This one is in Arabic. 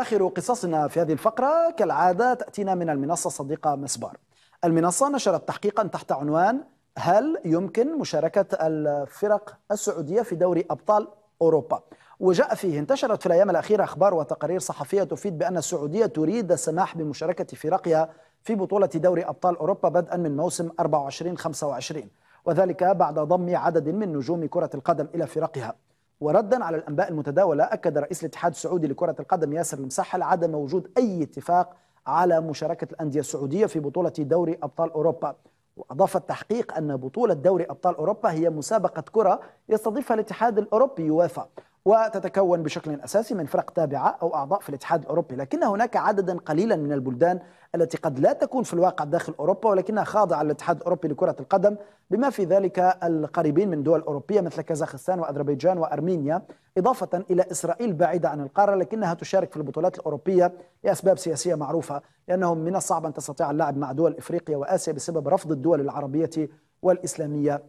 آخر قصصنا في هذه الفقرة كالعادة تأتينا من المنصة الصديقة مسبار المنصة نشرت تحقيقا تحت عنوان هل يمكن مشاركة الفرق السعودية في دوري أبطال أوروبا وجاء فيه انتشرت في الأيام الأخيرة أخبار وتقارير صحفية تفيد بأن السعودية تريد السماح بمشاركة فرقها في بطولة دوري أبطال أوروبا بدءا من موسم 24-25 وذلك بعد ضم عدد من نجوم كرة القدم إلى فرقها وردا على الأنباء المتداولة أكد رئيس الاتحاد السعودي لكرة القدم ياسر المسحل عدم وجود أي اتفاق على مشاركة الأندية السعودية في بطولة دوري أبطال أوروبا وأضاف التحقيق أن بطولة دوري أبطال أوروبا هي مسابقة كرة يستضيفها الاتحاد الأوروبي يوافا وتتكون بشكل أساسي من فرق تابعة أو أعضاء في الاتحاد الأوروبي لكن هناك عددا قليلا من البلدان التي قد لا تكون في الواقع داخل أوروبا ولكنها خاضعة للاتحاد الأوروبي لكرة القدم بما في ذلك القريبين من دول أوروبية مثل كازاخستان وأذربيجان وأرمينيا إضافة إلى إسرائيل بعيدة عن القارة لكنها تشارك في البطولات الأوروبية لأسباب سياسية معروفة لانهم من الصعب أن تستطيع اللعب مع دول إفريقيا وآسيا بسبب رفض الدول العربية والإسلامية